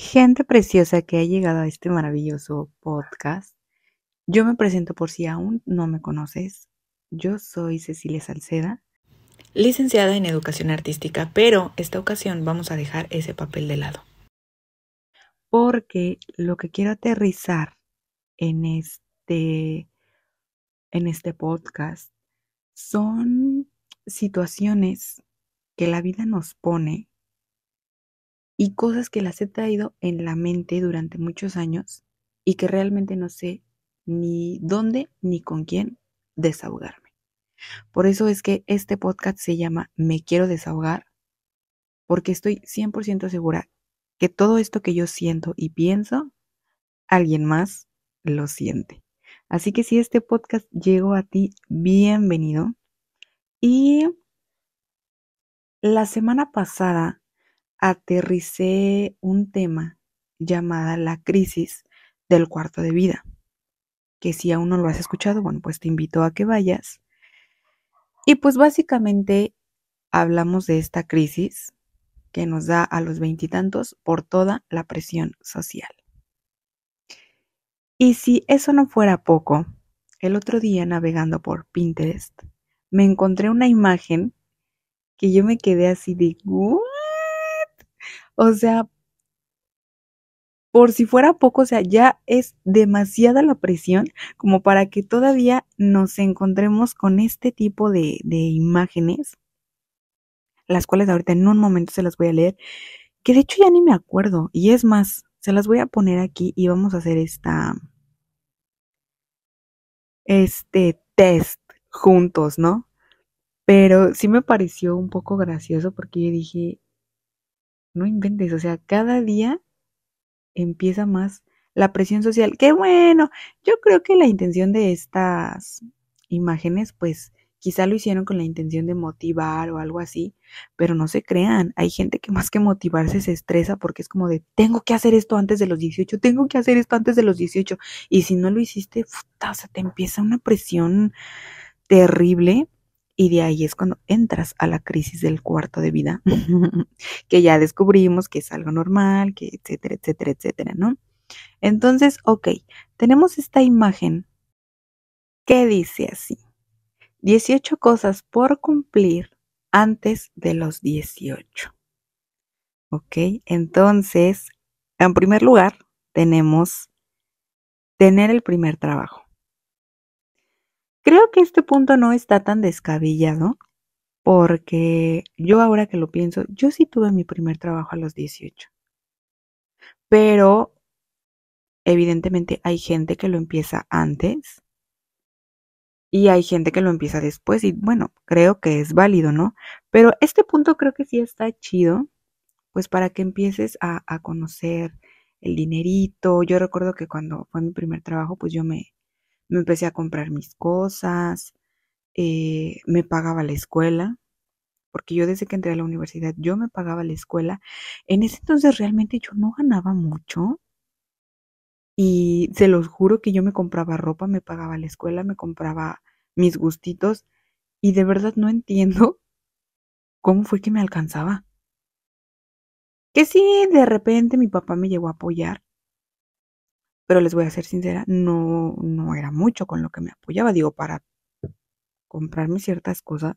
Gente preciosa que ha llegado a este maravilloso podcast. Yo me presento por si aún no me conoces. Yo soy Cecilia Salceda, licenciada en Educación Artística, pero esta ocasión vamos a dejar ese papel de lado. Porque lo que quiero aterrizar en este en este podcast son situaciones que la vida nos pone y cosas que las he traído en la mente durante muchos años y que realmente no sé ni dónde ni con quién desahogarme. Por eso es que este podcast se llama Me quiero desahogar, porque estoy 100% segura que todo esto que yo siento y pienso, alguien más lo siente. Así que si este podcast llegó a ti, bienvenido. Y la semana pasada aterricé un tema llamada La crisis del cuarto de vida, que si aún no lo has escuchado, bueno, pues te invito a que vayas. Y pues básicamente hablamos de esta crisis que nos da a los veintitantos por toda la presión social. Y si eso no fuera poco, el otro día navegando por Pinterest, me encontré una imagen que yo me quedé así de, o sea, por si fuera poco, o sea, ya es demasiada la presión como para que todavía nos encontremos con este tipo de, de imágenes, las cuales ahorita en un momento se las voy a leer, que de hecho ya ni me acuerdo. Y es más, se las voy a poner aquí y vamos a hacer esta... este test juntos, ¿no? Pero sí me pareció un poco gracioso porque yo dije, no inventes, o sea, cada día empieza más la presión social. Qué bueno, yo creo que la intención de estas imágenes, pues quizá lo hicieron con la intención de motivar o algo así, pero no se crean, hay gente que más que motivarse se estresa porque es como de, tengo que hacer esto antes de los 18, tengo que hacer esto antes de los 18, y si no lo hiciste, puta, o sea, te empieza una presión terrible y de ahí es cuando entras a la crisis del cuarto de vida, que ya descubrimos que es algo normal, que etcétera, etcétera, etcétera, ¿no? Entonces, ok, tenemos esta imagen que dice así, 18 cosas por cumplir antes de los 18. Ok, entonces, en primer lugar, tenemos tener el primer trabajo. Creo que este punto no está tan descabellado porque yo ahora que lo pienso, yo sí tuve mi primer trabajo a los 18. Pero evidentemente hay gente que lo empieza antes y hay gente que lo empieza después y bueno, creo que es válido, ¿no? Pero este punto creo que sí está chido, pues para que empieces a, a conocer el dinerito. Yo recuerdo que cuando fue mi primer trabajo, pues yo me, me empecé a comprar mis cosas, eh, me pagaba la escuela, porque yo desde que entré a la universidad yo me pagaba la escuela. En ese entonces realmente yo no ganaba mucho. Y se los juro que yo me compraba ropa, me pagaba la escuela, me compraba mis gustitos. Y de verdad no entiendo cómo fue que me alcanzaba. Que si de repente mi papá me llegó a apoyar, pero les voy a ser sincera, no, no era mucho con lo que me apoyaba, digo, para comprarme ciertas cosas.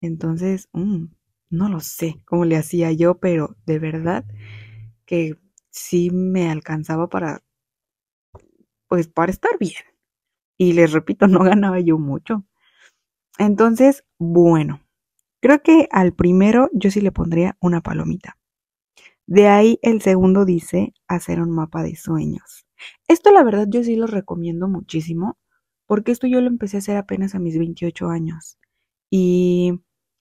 Entonces, mm, no lo sé cómo le hacía yo, pero de verdad que sí me alcanzaba para, pues, para estar bien. Y les repito, no ganaba yo mucho. Entonces, bueno, creo que al primero yo sí le pondría una palomita. De ahí el segundo dice hacer un mapa de sueños. Esto la verdad yo sí lo recomiendo muchísimo, porque esto yo lo empecé a hacer apenas a mis 28 años. Y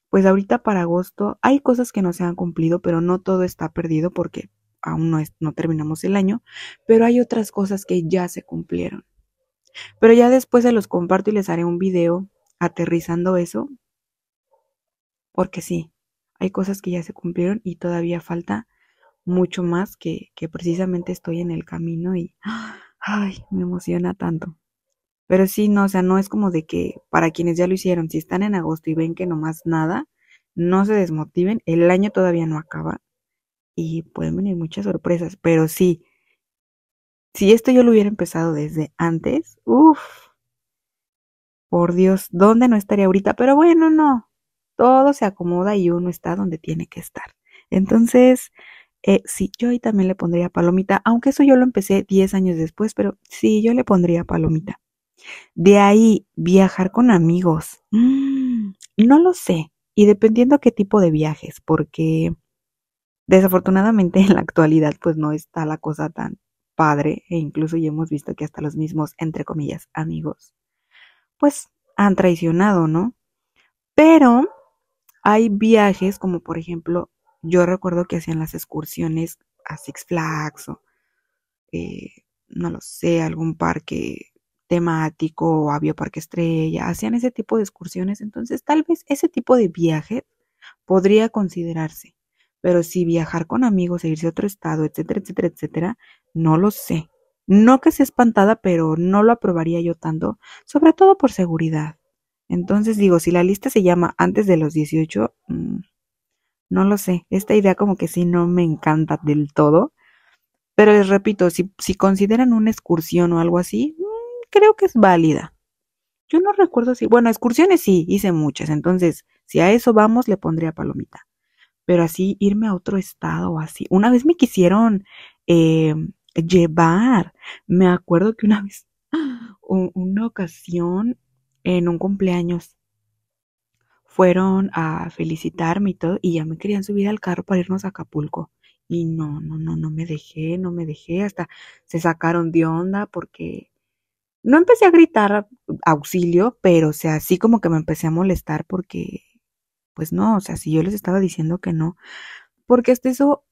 pues ahorita para agosto hay cosas que no se han cumplido, pero no todo está perdido porque aún no, es, no terminamos el año, pero hay otras cosas que ya se cumplieron. Pero ya después se los comparto y les haré un video aterrizando eso, porque sí, hay cosas que ya se cumplieron y todavía falta mucho más que, que precisamente estoy en el camino y ay, me emociona tanto. Pero sí, no, o sea, no es como de que para quienes ya lo hicieron, si están en agosto y ven que no más nada, no se desmotiven, el año todavía no acaba y pueden venir muchas sorpresas, pero sí, si esto yo lo hubiera empezado desde antes, uff, por Dios, ¿dónde no estaría ahorita? Pero bueno, no, todo se acomoda y uno está donde tiene que estar. Entonces, eh, sí, yo ahí también le pondría palomita, aunque eso yo lo empecé 10 años después, pero sí, yo le pondría palomita. De ahí, viajar con amigos. Mm, no lo sé. Y dependiendo qué tipo de viajes, porque desafortunadamente en la actualidad pues no está la cosa tan padre e incluso ya hemos visto que hasta los mismos, entre comillas, amigos, pues han traicionado, ¿no? Pero hay viajes como por ejemplo yo recuerdo que hacían las excursiones a Six Flags o, eh, no lo sé, algún parque temático o a parque Estrella. Hacían ese tipo de excursiones. Entonces, tal vez ese tipo de viaje podría considerarse. Pero si viajar con amigos e irse a otro estado, etcétera, etcétera, etcétera, no lo sé. No que sea espantada, pero no lo aprobaría yo tanto, sobre todo por seguridad. Entonces digo, si la lista se llama antes de los 18, no lo sé, esta idea como que sí no me encanta del todo, pero les repito, si, consideran una excursión o algo así, mm, creo que es válida. Yo no recuerdo si, bueno, excursiones sí, hice muchas, entonces si a eso vamos le pondría palomita. Pero así irme a otro estado o así. Una vez me quisieron em, llevar, me acuerdo que una vez, una ocasión en un cumpleaños fueron a felicitarme y todo, y ya me querían subir al carro para irnos a Acapulco. Y no, no, no, no me dejé, no me dejé, hasta se sacaron de onda porque no empecé a gritar auxilio, pero o sea, así como que me empecé a molestar porque, pues no, o sea, si yo les estaba diciendo que no, porque hasta eso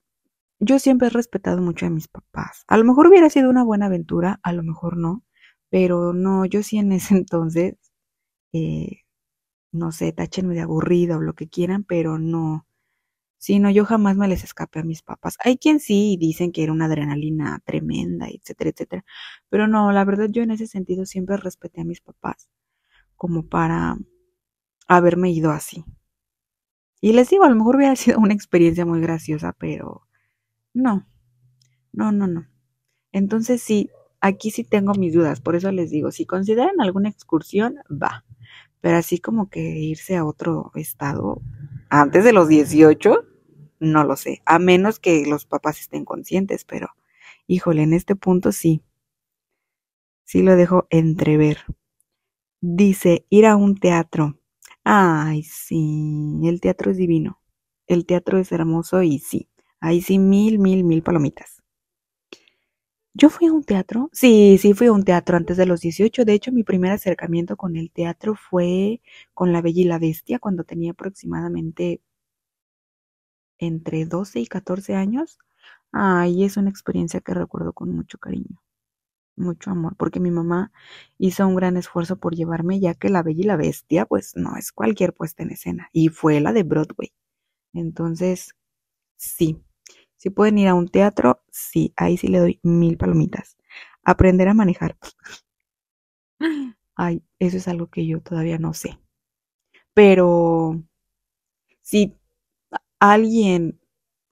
yo siempre he respetado mucho a mis papás. A lo mejor hubiera sido una buena aventura, a lo mejor no, pero no, yo sí en ese entonces eh, no sé, tachenme de aburrido o lo que quieran, pero no. si no, yo jamás me les escapé a mis papás. Hay quien sí dicen que era una adrenalina tremenda, etcétera, etcétera. Pero no, la verdad yo en ese sentido siempre respeté a mis papás como para haberme ido así. Y les digo, a lo mejor hubiera sido una experiencia muy graciosa, pero no, no, no, no. Entonces sí, aquí sí tengo mis dudas, por eso les digo, si consideran alguna excursión, va. Pero así como que irse a otro estado antes de los 18, no lo sé. A menos que los papás estén conscientes, pero híjole, en este punto sí. Sí lo dejo entrever. Dice, ir a un teatro. Ay, sí, el teatro es divino. El teatro es hermoso y sí. Ahí sí, mil, mil, mil palomitas. Yo fui a un teatro, sí, sí fui a un teatro antes de los 18. De hecho, mi primer acercamiento con el teatro fue con La Bella y la Bestia, cuando tenía aproximadamente entre 12 y 14 años. Ay, es una experiencia que recuerdo con mucho cariño, mucho amor, porque mi mamá hizo un gran esfuerzo por llevarme, ya que La Bella y la Bestia, pues no es cualquier puesta en escena, y fue la de Broadway. Entonces, sí, si pueden ir a un teatro, sí, ahí sí le doy mil palomitas. Aprender a manejar. Ay, eso es algo que yo todavía no sé. Pero si alguien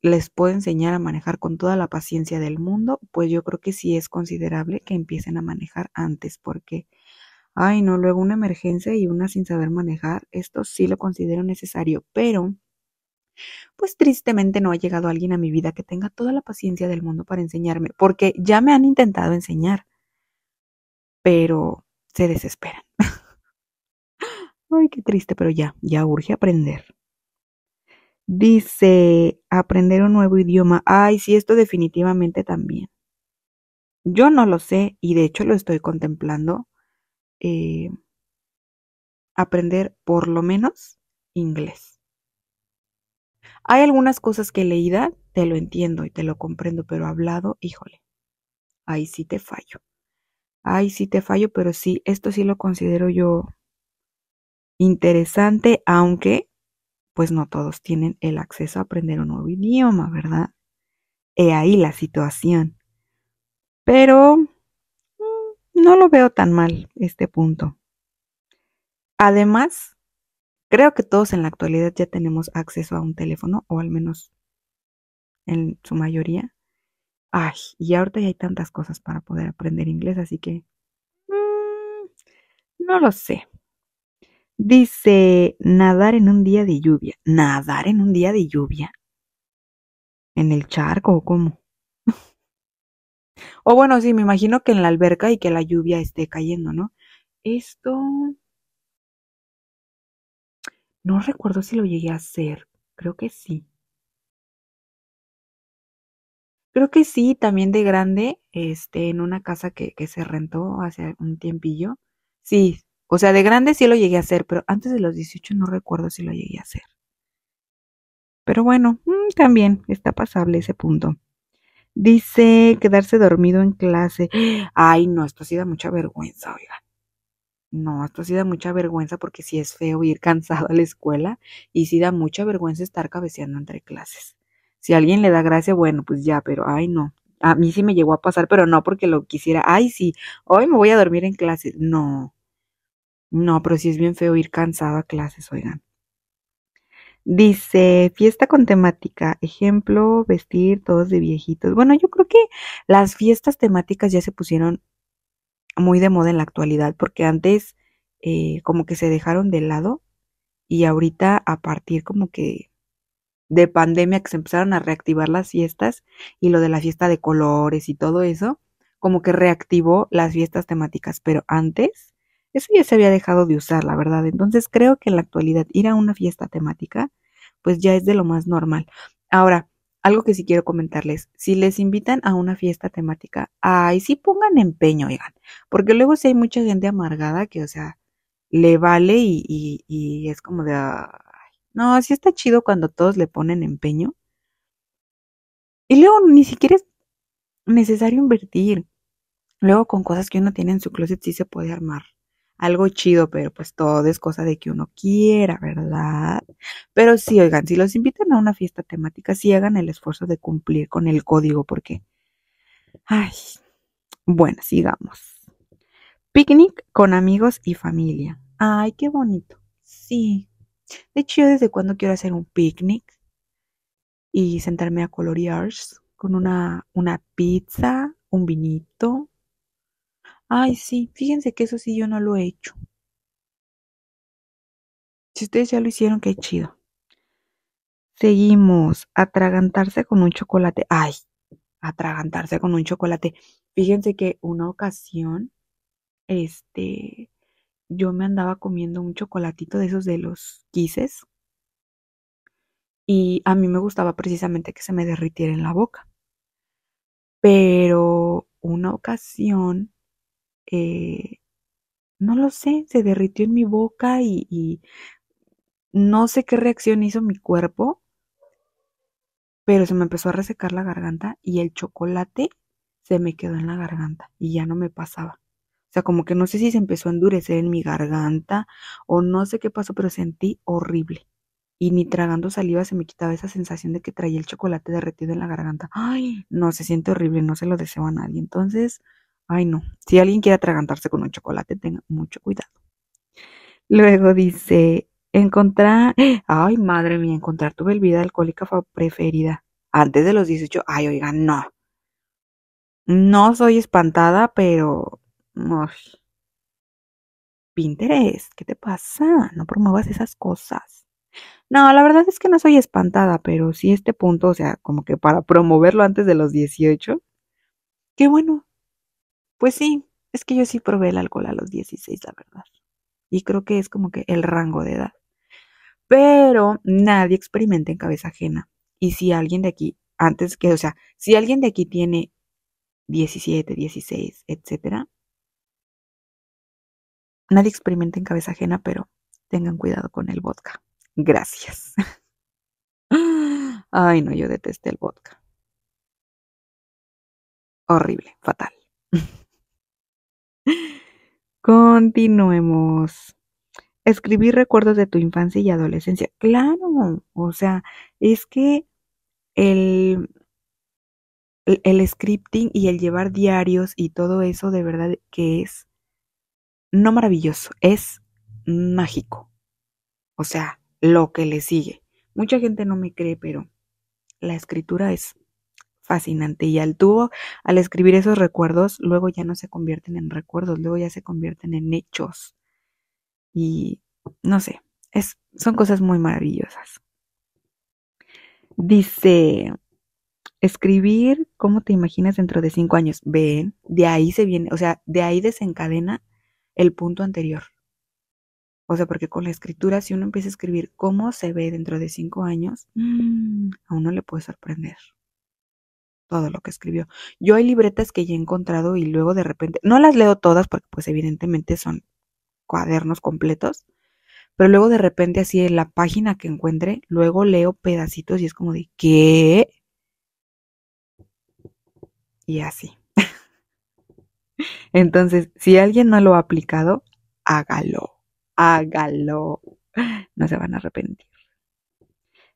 les puede enseñar a manejar con toda la paciencia del mundo, pues yo creo que sí es considerable que empiecen a manejar antes, porque, ay, no, luego una emergencia y una sin saber manejar, esto sí lo considero necesario, pero pues tristemente no ha llegado alguien a mi vida que tenga toda la paciencia del mundo para enseñarme, porque ya me han intentado enseñar, pero se desesperan. Ay, qué triste, pero ya, ya urge aprender. Dice, aprender un nuevo idioma. Ay, sí, esto definitivamente también. Yo no lo sé y de hecho lo estoy contemplando. Eh, aprender por lo menos inglés. Hay algunas cosas que leída te lo entiendo y te lo comprendo, pero hablado, híjole, ahí sí te fallo. Ahí sí te fallo, pero sí, esto sí lo considero yo interesante, aunque pues no todos tienen el acceso a aprender un nuevo idioma, ¿verdad? He ahí la situación. Pero mm, no lo veo tan mal este punto. Además, Creo que todos en la actualidad ya tenemos acceso a un teléfono, o al menos en su mayoría. Ay, y ahorita ya hay tantas cosas para poder aprender inglés, así que... Mm, no lo sé. Dice, nadar en un día de lluvia. ¿Nadar en un día de lluvia? ¿En el charco o cómo? o bueno, sí, me imagino que en la alberca y que la lluvia esté cayendo, ¿no? Esto no recuerdo si lo llegué a hacer, creo que sí. Creo que sí, también de grande, este, en una casa que, que se rentó hace un tiempillo. Sí, o sea, de grande sí lo llegué a hacer, pero antes de los 18 no recuerdo si lo llegué a hacer. Pero bueno, mm, también está pasable ese punto. Dice quedarse dormido en clase. Ay, no, esto sí da mucha vergüenza, oigan. No, esto sí da mucha vergüenza porque sí es feo ir cansado a la escuela y sí da mucha vergüenza estar cabeceando entre clases. Si alguien le da gracia, bueno, pues ya, pero ay no. A mí sí me llegó a pasar, pero no porque lo quisiera. Ay, sí, hoy me voy a dormir en clases. No. No, pero sí es bien feo ir cansado a clases, oigan. Dice, fiesta con temática, ejemplo, vestir todos de viejitos. Bueno, yo creo que las fiestas temáticas ya se pusieron muy de moda en la actualidad, porque antes eh, como que se dejaron de lado y ahorita a partir como que de pandemia que se empezaron a reactivar las fiestas y lo de la fiesta de colores y todo eso, como que reactivó las fiestas temáticas, pero antes eso ya se había dejado de usar, la verdad. Entonces creo que en la actualidad ir a una fiesta temática pues ya es de lo más normal. Ahora, algo que sí quiero comentarles, si les invitan a una fiesta temática, ay, sí pongan empeño, oigan, porque luego sí hay mucha gente amargada que, o sea, le vale y, y, y es como de, no, sí está chido cuando todos le ponen empeño. Y luego ni siquiera es necesario invertir. Luego con cosas que uno tiene en su closet sí se puede armar algo chido, pero pues todo es cosa de que uno quiera, ¿verdad? Pero sí, oigan, si los invitan a una fiesta temática, sí hagan el esfuerzo de cumplir con el código, porque, ay, bueno, sigamos. Picnic con amigos y familia. Ay, qué bonito. Sí. De hecho, desde cuando quiero hacer un picnic y sentarme a colorear con una, una pizza, un vinito, Ay, sí, fíjense que eso sí yo no lo he hecho. Si ustedes ya lo hicieron, qué chido. Seguimos. Atragantarse con un chocolate. Ay, atragantarse con un chocolate. Fíjense que una ocasión, este, yo me andaba comiendo un chocolatito de esos de los quises. Y a mí me gustaba precisamente que se me derritiera en la boca. Pero una ocasión eh, no lo sé, se derritió en mi boca y, y no sé qué reacción hizo mi cuerpo, pero se me empezó a resecar la garganta y el chocolate se me quedó en la garganta y ya no me pasaba. O sea, como que no sé si se empezó a endurecer en mi garganta o no sé qué pasó, pero sentí horrible. Y ni tragando saliva se me quitaba esa sensación de que traía el chocolate derretido en la garganta. Ay, no, se siente horrible, no se lo deseo a nadie. Entonces, Ay, no. Si alguien quiere atragantarse con un chocolate, tenga mucho cuidado. Luego dice, encontrar, ay, madre mía, encontrar tu bebida alcohólica preferida. Antes de los 18, ay, oiga, no. No soy espantada, pero... Pinterest, ¿qué te pasa? No promuevas esas cosas. No, la verdad es que no soy espantada, pero sí este punto, o sea, como que para promoverlo antes de los 18, qué bueno, pues sí, es que yo sí probé el alcohol a los 16, la verdad. Y creo que es como que el rango de edad. Pero nadie experimenta en cabeza ajena. Y si alguien de aquí, antes que, o sea, si alguien de aquí tiene 17, 16, etcétera, nadie experimenta en cabeza ajena, pero tengan cuidado con el vodka. Gracias. Ay, no, yo detesté el vodka. Horrible, fatal. Continuemos. Escribir recuerdos de tu infancia y adolescencia. Claro, o sea, es que el, el, scripting y el llevar diarios y todo eso de verdad que es no maravilloso, es mágico. O sea, lo que le sigue. Mucha gente no me cree, pero la escritura es fascinante y al al escribir esos recuerdos, luego ya no se convierten en recuerdos, luego ya se convierten en hechos. Y no sé, es, son cosas muy maravillosas. Dice, escribir cómo te imaginas dentro de cinco años. Ven, de ahí se viene, o sea, de ahí desencadena el punto anterior. O sea, porque con la escritura, si uno empieza a escribir cómo se ve dentro de cinco años, mm, a uno le puede sorprender todo lo que escribió. Yo hay libretas que ya he encontrado y luego de repente, no las leo todas porque pues evidentemente son cuadernos completos, pero luego de repente así en la página que encuentre, luego leo pedacitos y es como de ¿qué? Y así. Entonces, si alguien no lo ha aplicado, hágalo, hágalo. No se van a arrepentir.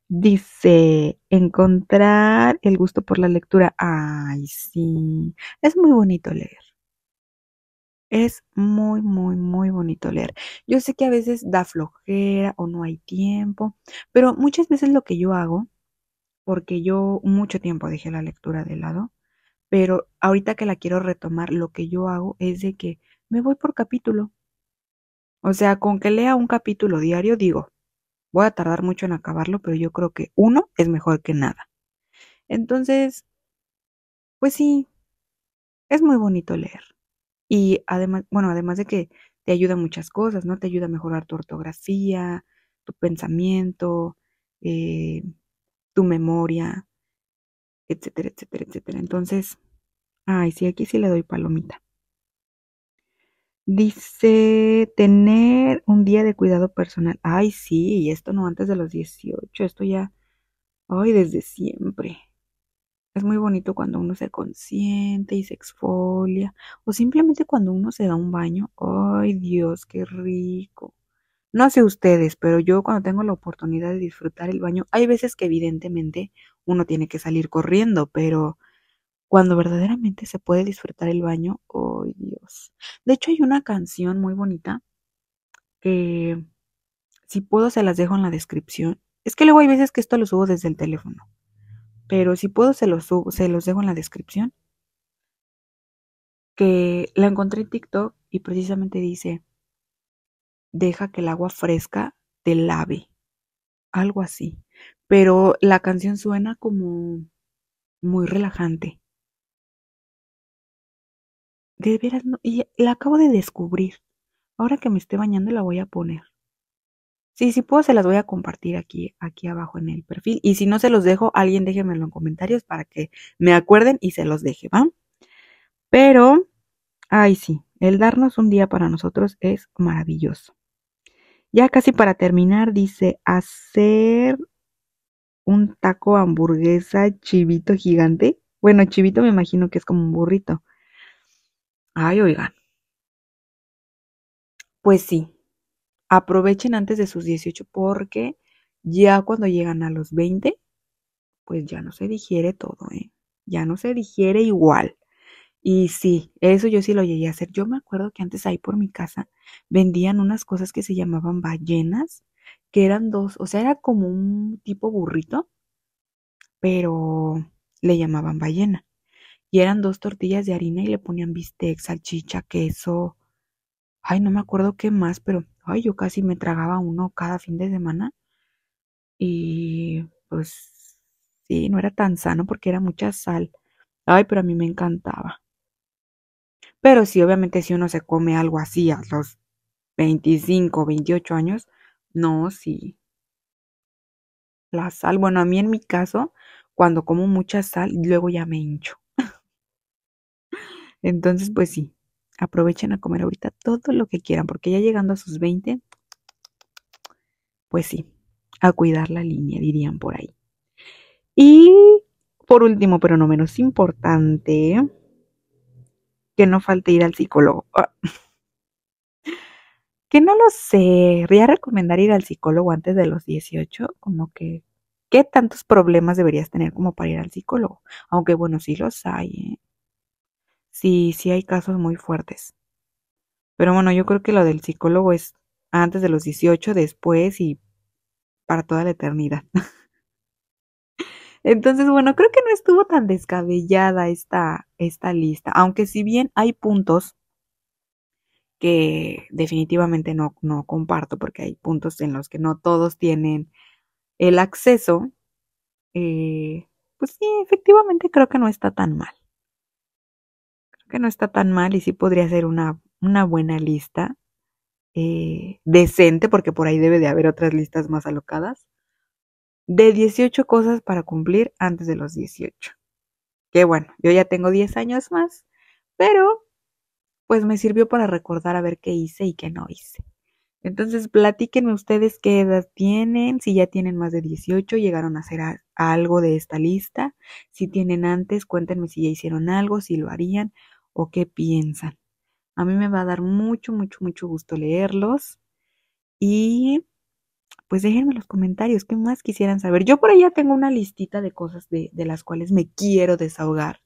Dice, encontrar el gusto por la lectura. Ay, sí, es muy bonito leer. Es muy, muy, muy bonito leer. Yo sé que a veces da flojera o no hay tiempo, pero muchas veces lo que yo hago, porque yo mucho tiempo dejé la lectura de lado, pero ahorita que la quiero retomar, lo que yo hago es de que me voy por capítulo. O sea, con que lea un capítulo diario, digo, voy a tardar mucho en acabarlo, pero yo creo que uno es mejor que nada. Entonces, pues sí, es muy bonito leer. Y además, bueno, además de que te ayuda muchas cosas, ¿no? Te ayuda a mejorar tu ortografía, tu pensamiento, eh, tu memoria, etcétera, etcétera, etcétera. Entonces, ay, sí, aquí sí le doy palomita. Dice, tener un día de cuidado personal. Ay, sí, y esto no antes de los 18, esto ya, ay, desde siempre. Es muy bonito cuando uno se consiente y se exfolia, o simplemente cuando uno se da un baño. Ay, Dios, qué rico. No sé ustedes, pero yo cuando tengo la oportunidad de disfrutar el baño, hay veces que evidentemente uno tiene que salir corriendo, pero cuando verdaderamente se puede disfrutar el baño, ¡ay Dios. De hecho hay una canción muy bonita que si puedo se las dejo en la descripción. Es que luego hay veces que esto lo subo desde el teléfono, pero si puedo se los se los dejo en la descripción. Que la encontré en TikTok y precisamente dice, deja que el agua fresca te lave, algo así. Pero la canción suena como muy relajante. De veras, no, y la acabo de descubrir. Ahora que me esté bañando la voy a poner. Sí, si puedo, se las voy a compartir aquí, aquí abajo en el perfil. Y si no se los dejo, alguien déjenmelo en comentarios para que me acuerden y se los deje, ¿va? Pero, ay sí, el darnos un día para nosotros es maravilloso. Ya casi para terminar, dice hacer un taco hamburguesa chivito gigante. Bueno, chivito me imagino que es como un burrito. Ay, oigan. Pues sí, aprovechen antes de sus 18 porque ya cuando llegan a los 20, pues ya no se digiere todo, ¿eh? Ya no se digiere igual. Y sí, eso yo sí lo llegué a hacer. Yo me acuerdo que antes ahí por mi casa vendían unas cosas que se llamaban ballenas, que eran dos, o sea, era como un tipo burrito, pero le llamaban ballena y eran dos tortillas de harina y le ponían bistec, salchicha, queso. Ay, no me acuerdo qué más, pero ay, yo casi me tragaba uno cada fin de semana. Y pues sí, no era tan sano porque era mucha sal. Ay, pero a mí me encantaba. Pero sí, obviamente si uno se come algo así a los 25, 28 años, no, sí. La sal, bueno, a mí en mi caso, cuando como mucha sal, luego ya me hincho. Entonces, pues sí, aprovechen a comer ahorita todo lo que quieran, porque ya llegando a sus 20, pues sí, a cuidar la línea, dirían por ahí. Y por último, pero no menos importante, que no falte ir al psicólogo. Ah. que no lo sé, ¿Voy recomendar ir al psicólogo antes de los 18, como que ¿qué tantos problemas deberías tener como para ir al psicólogo? Aunque bueno, sí los hay, ¿eh? sí, sí hay casos muy fuertes. Pero bueno, yo creo que lo del psicólogo es antes de los 18, después y para toda la eternidad. Entonces, bueno, creo que no estuvo tan descabellada esta, esta lista, aunque si bien hay puntos que definitivamente no, no comparto, porque hay puntos en los que no todos tienen el acceso, eh, pues sí, efectivamente creo que no está tan mal que no está tan mal y sí podría ser una, buena lista. Eh, decente, porque por ahí debe de haber otras listas más alocadas, de 18 cosas para cumplir antes de los 18. Que bueno, yo ya tengo 10 años más, pero pues me sirvió para recordar a ver qué hice y qué no hice. Entonces, platíquenme ustedes qué edad tienen, si ya tienen más de 18, llegaron a hacer algo de esta lista, si tienen antes, cuéntenme si ya hicieron algo, si lo harían, o qué piensan. A mí me va a dar mucho, mucho, mucho gusto leerlos. Y pues déjenme los comentarios, ¿qué más quisieran saber? Yo por allá tengo una listita de cosas de, de las cuales me quiero desahogar.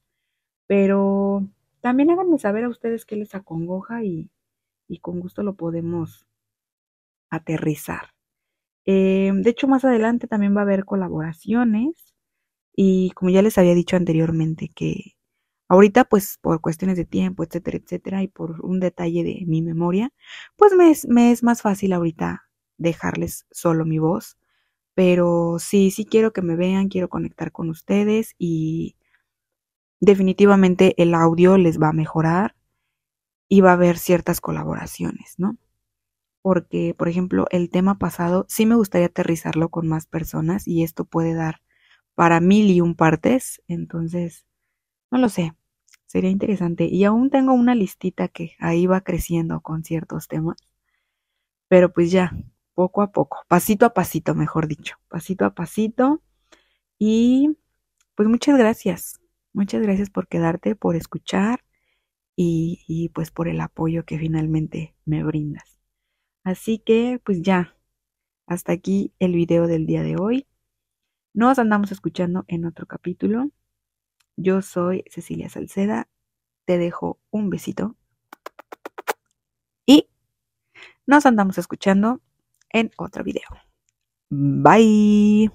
Pero también háganme saber a ustedes qué les acongoja y, con gusto lo podemos aterrizar. Eh, de hecho, más adelante también va a haber colaboraciones y como ya les había dicho anteriormente que Ahorita, pues por cuestiones de tiempo, etcétera, etcétera, y por un detalle de mi memoria, pues me es, más fácil ahorita dejarles solo mi voz. Pero sí, sí quiero que me vean, quiero conectar con ustedes y definitivamente el audio les va a mejorar y va a haber ciertas colaboraciones, ¿no? Porque, por ejemplo, el tema pasado sí me gustaría aterrizarlo con más personas y esto puede dar para mil y un partes. Entonces, no lo sé, sería interesante. Y aún tengo una listita que ahí va creciendo con ciertos temas. Pero pues ya, poco a poco, pasito a pasito, mejor dicho, pasito a pasito. Y pues muchas gracias, muchas gracias por quedarte, por escuchar y, pues por el apoyo que finalmente me brindas. Así que pues ya, hasta aquí el video del día de hoy. Nos andamos escuchando en otro capítulo. Yo soy Cecilia Salceda, te dejo un besito y nos andamos escuchando en otro video. Bye.